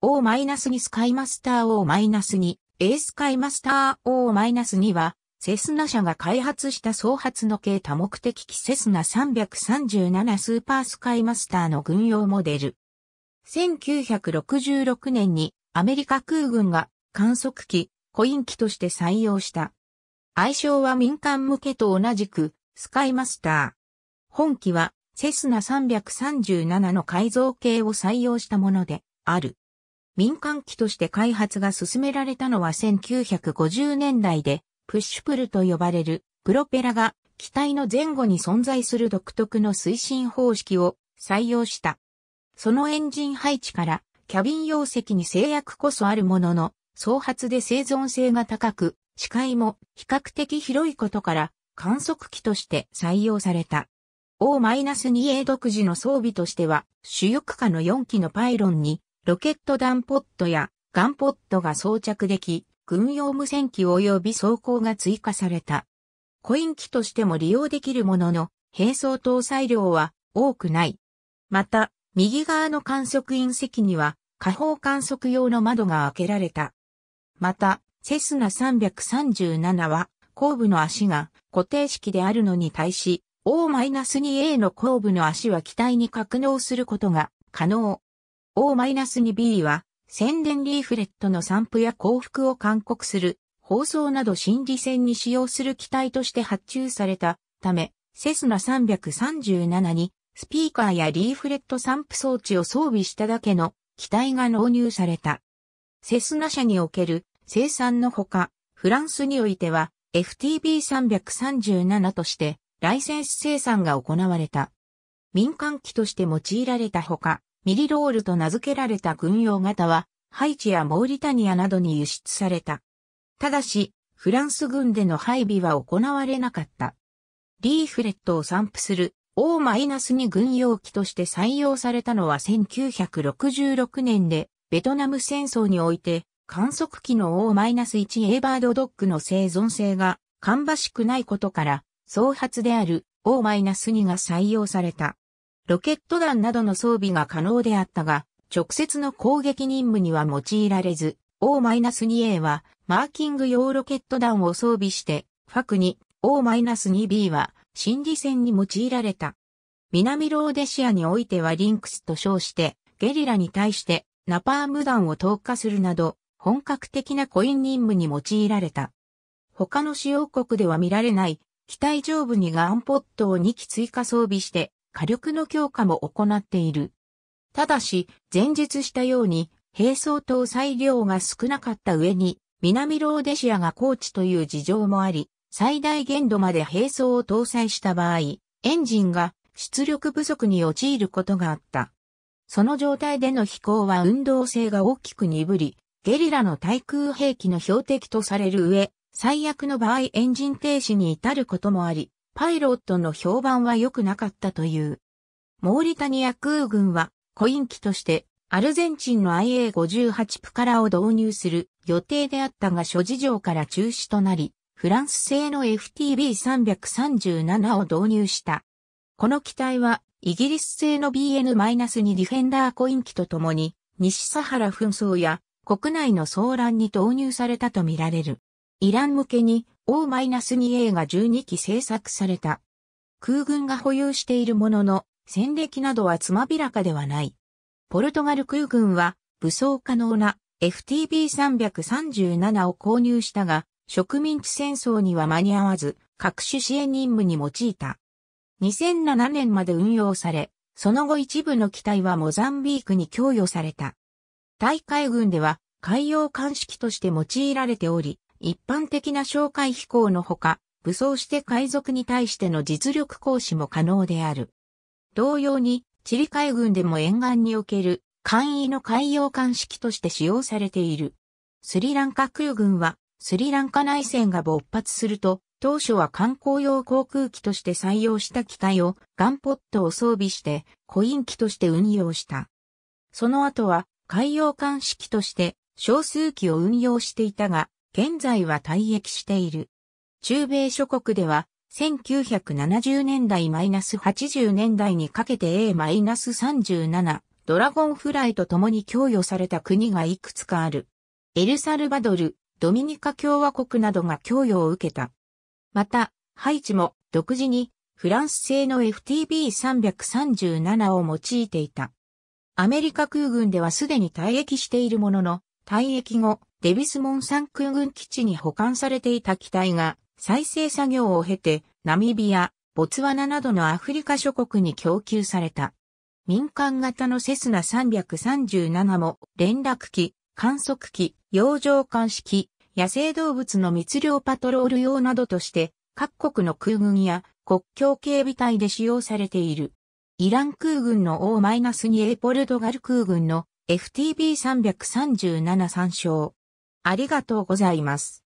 O-2 スカイマスター O-2、A スカイマスター O-2 は、セスナ社が開発した総発の系多目的機セスナ337スーパースカイマスターの軍用モデル。1966年にアメリカ空軍が観測機、コイン機として採用した。愛称は民間向けと同じく、スカイマスター。本機は、セスナ337の改造系を採用したもので、ある。民間機として開発が進められたのは1950年代で、プッシュプルと呼ばれるプロペラが機体の前後に存在する独特の推進方式を採用した。そのエンジン配置からキャビン容積に制約こそあるものの、創発で生存性が高く、視界も比較的広いことから観測機として採用された。O-2A 独自の装備としては、主翼下の4機のパイロンにロケット弾ポットやガンポットが装着でき、軍用無線機及び装甲が追加された。コイン機としても利用できるものの、並走搭載量は多くない。また、右側の観測員席には、下方観測用の窓が開けられた。また、セスナ337は、後部の足が固定式であるのに対し、O-2A の後部の足は機体に格納することが可能。O-2B は、宣伝リーフレットの散布や幸福を勧告する、放送など心理戦に使用する機体として発注されたため、セスナ337に、スピーカーやリーフレット散布装置を装備しただけの機体が納入された。セスナ社における生産のほか、フランスにおいては FTB337 としてライセンス生産が行われた。民間機として用いられたほか、ミリロールと名付けられた軍用型は、ハイチやモーリタニアなどに輸出された。ただし、フランス軍での配備は行われなかった。リーフレットを散布する O-2 軍用機として採用されたのは1966年で、ベトナム戦争において、観測機の O-1 エーバードドッグの生存性が芳しくないことから、総発である O-2 が採用された。ロケット弾などの装備が可能であったが、直接の攻撃任務には用いられず、O-2A はマーキング用ロケット弾を装備して、ファクに O-2B は心理戦に用いられた。南ローデシアにおいてはリンクスと称して、ゲリラに対してナパーム弾を投下するなど、本格的なコイン任務に用いられた。他の主要国では見られない、機体上部にガンポットを2機追加装備して、火力の強化も行っている。ただし、前述したように、兵装搭載量が少なかった上に、南ローデシアが高地という事情もあり、最大限度まで兵装を搭載した場合、エンジンが出力不足に陥ることがあった。その状態での飛行は運動性が大きく鈍り、ゲリラの対空兵器の標的とされる上、最悪の場合エンジン停止に至ることもあり、パイロットの評判は良くなかったという。モーリタニア空軍は、コイン機として、アルゼンチンの IA58 プカラを導入する予定であったが諸事情から中止となり、フランス製の FTB337 を導入した。この機体は、イギリス製の BN-2 ディフェンダーコイン機とともに、西サハラ紛争や国内の騒乱に投入されたとみられる。イラン向けに O-2A が12機製作された。空軍が保有しているものの、戦歴などはつまびらかではない。ポルトガル空軍は武装可能な FTB337 を購入したが、植民地戦争には間に合わず、各種支援任務に用いた。2007年まで運用され、その後一部の機体はモザンビークに供与された。大海軍では海洋鑑識として用いられており、一般的な哨戒飛行のほか、武装して海賊に対しての実力行使も可能である。同様に、チリ海軍でも沿岸における簡易の海洋艦式として使用されている。スリランカ空軍は、スリランカ内戦が勃発すると、当初は観光用航空機として採用した機体をガンポットを装備してコイン機として運用した。その後は海洋艦式として少数機を運用していたが、現在は退役している。中米諸国では、1970年代 -80 年代にかけて A-37 ドラゴンフライと共に供与された国がいくつかある。エルサルバドル、ドミニカ共和国などが供与を受けた。また、ハイチも独自にフランス製の FTB337 を用いていた。アメリカ空軍ではすでに退役しているものの、退役後、デビスモン山空軍基地に保管されていた機体が再生作業を経てナミビア、ボツワナなどのアフリカ諸国に供給された。民間型のセスナ337も連絡機、観測機、洋上監視機、野生動物の密漁パトロール用などとして各国の空軍や国境警備隊で使用されている。イラン空軍の O-2A ポルトガル空軍の FTB337 参照。ありがとうございます。